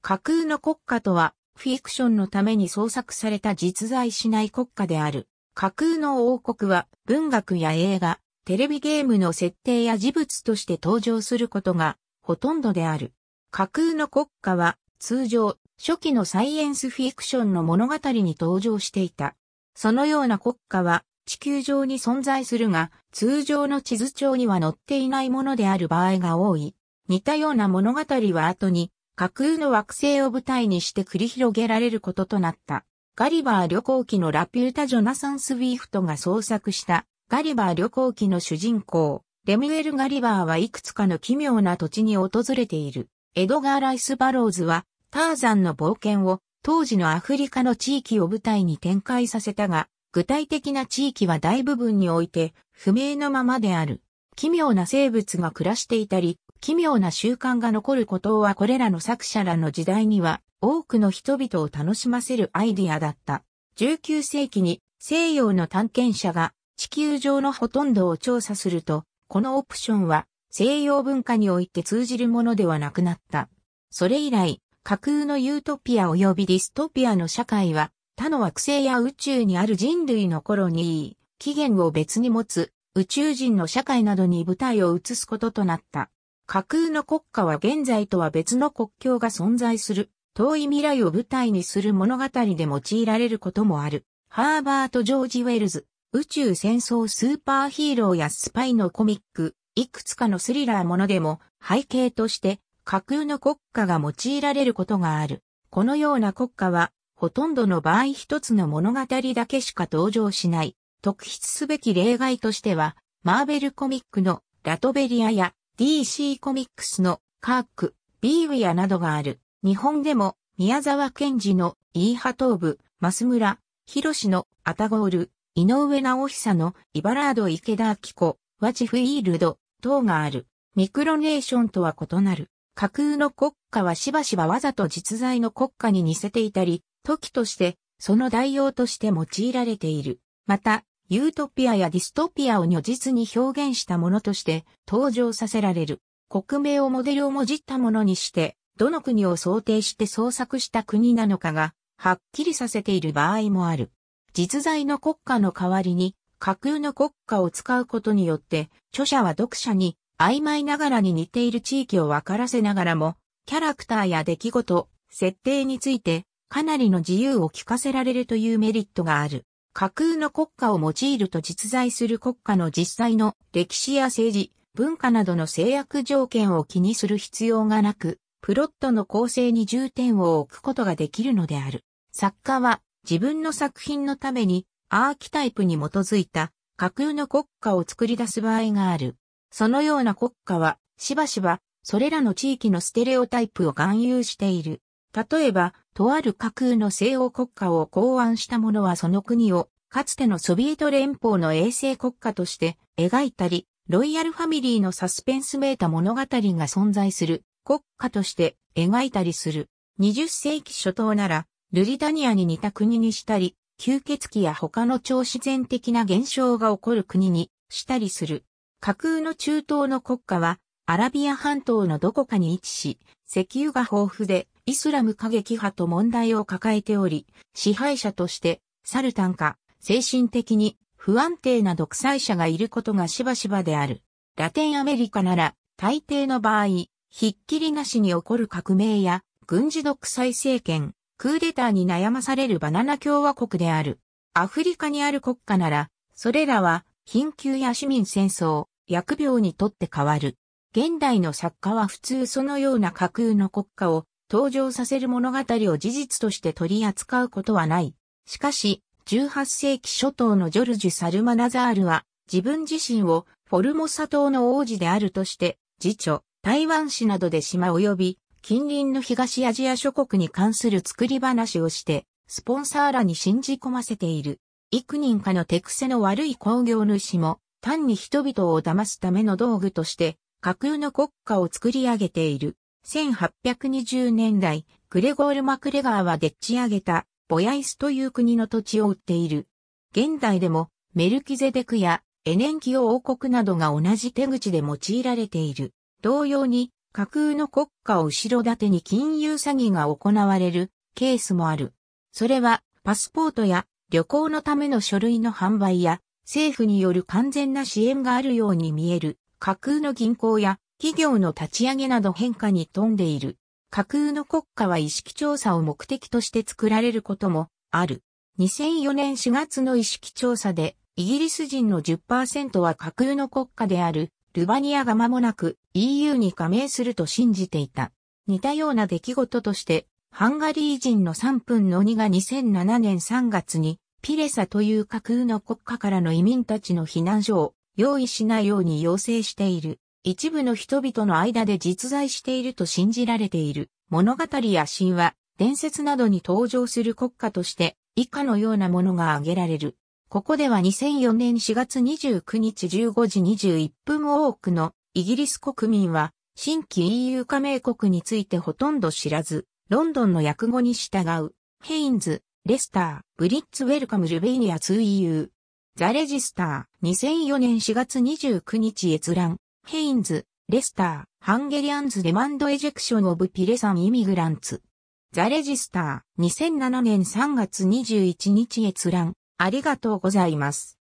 架空の国家とは、フィクションのために創作された実在しない国家である。架空の王国は文学や映画、テレビゲームの設定や事物として登場することがほとんどである。架空の国家は通常初期のサイエンスフィクションの物語に登場していた。そのような国家は地球上に存在するが通常の地図帳には載っていないものである場合が多い。似たような物語は後に架空の惑星を舞台にして繰り広げられることとなった。ガリバー旅行記のラピュータ・ジョナサン・スウィフトが創作したガリバー旅行記の主人公、レミュエル・ガリバーはいくつかの奇妙な土地に訪れている。エドガー・ライス・バローズはターザンの冒険を当時のアフリカの地域を舞台に展開させたが、具体的な地域は大部分において不明のままである。奇妙な生物が暮らしていたり、奇妙な習慣が残ることはこれらの作者らの時代には多くの人々を楽しませるアイディアだった。19世紀に西洋の探検者が地球上のほとんどを調査すると、このオプションは西洋文化において通じるものではなくなった。それ以来、架空のユートピア及びディストピアの社会は他の惑星や宇宙にある人類の頃に起源を別に持つ宇宙人の社会などに舞台を移すこととなった。架空の国家は現在とは別の国境が存在する、遠い未来を舞台にする物語で用いられることもある。ハーバート・ジョージ・ウェルズ、宇宙戦争スーパーヒーローやスパイのコミック、いくつかのスリラーものでも背景として架空の国家が用いられることがある。このような国家はほとんどの場合一つの物語だけしか登場しない。特筆すべき例外としては、マーベルコミックのラトベリアや DC コミックスのカーク、ビーウィアなどがある。日本でも宮沢賢治のイーハトーブ、マスムラ、ヒロシのアタゴール、井上直久のイバラード池田明子、ワチフィールド等がある。ミクロネーションとは異なる。架空の国家はしばしばわざと実在の国家に似せていたり、時として、その代用として用いられている。また、ユートピアやディストピアを如実に表現したものとして登場させられる。国名をモデルをもじったものにして、どの国を想定して創作した国なのかが、はっきりさせている場合もある。実在の国家の代わりに、架空の国家を使うことによって、著者は読者に曖昧ながらに似ている地域を分からせながらも、キャラクターや出来事、設定について、かなりの自由を聞かせられるというメリットがある。架空の国家を用いると実在する国家の実際の歴史や政治、文化などの制約条件を気にする必要がなく、プロットの構成に重点を置くことができるのである。作家は自分の作品のためにアーキタイプに基づいた架空の国家を作り出す場合がある。そのような国家はしばしばそれらの地域のステレオタイプを含有している。例えば、とある架空の西欧国家を考案した者はその国を、かつてのソビエト連邦の衛星国家として描いたり、ロイヤルファミリーのサスペンスめいた物語が存在する国家として描いたりする。20世紀初頭なら、ルリダニアに似た国にしたり、吸血鬼や他の超自然的な現象が起こる国にしたりする。架空の中東の国家は、アラビア半島のどこかに位置し、石油が豊富で、イスラム過激派と問題を抱えており、支配者としてサルタンか精神的に不安定な独裁者がいることがしばしばである。ラテンアメリカなら大抵の場合、ひっきりなしに起こる革命や軍事独裁政権、クーデターに悩まされるバナナ共和国である。アフリカにある国家なら、それらは貧窮や市民戦争、疫病にとって変わる。現代の作家は普通そのような架空の国家を登場させる物語を事実として取り扱うことはない。しかし、18世紀初頭のジョルジュ・サルマナザールは、自分自身をフォルモサ島の王子であるとして、自著、台湾市などで島及び、近隣の東アジア諸国に関する作り話をして、スポンサーらに信じ込ませている。幾人かの手癖の悪い工業主も、単に人々を騙すための道具として、架空の国家を作り上げている。1820年代、グレゴール・マクレガーはでっち上げた、ボヤイスという国の土地を売っている。現代でも、メルキゼデクや、エネンキオ王国などが同じ手口で用いられている。同様に、架空の国家を後ろ盾に金融詐欺が行われるケースもある。それは、パスポートや旅行のための書類の販売や、政府による完全な支援があるように見える架空の銀行や企業の立ち上げなど変化に富んでいる。架空の国家は意識調査を目的として作られることもある。2004年4月の意識調査で、イギリス人の10%は架空の国家であるルバニアが間もなく EU に加盟すると信じていた。似たような出来事として、ハンガリー人の3分の2が2007年3月にピレサという架空の国家からの移民たちの避難所を用意しないように要請している。一部の人々の間で実在していると信じられている物語や神話、伝説などに登場する国家として以下のようなものが挙げられる。ここでは2004年4月29日15時21分多くのイギリス国民は新規 EU 加盟国についてほとんど知らず、ロンドンの訳語に従う、ヘインズ、レスター、ブリッツウェルカムルベイニア 2EU。ザレジスター、2004年4月29日閲覧。ヘインズ、レスター、ハンゲリアンズ・デマンド・エジェクション・オブ・ピレサン・イミグランツ。ザ・レジスター、2007年3月21日閲覧、ありがとうございます。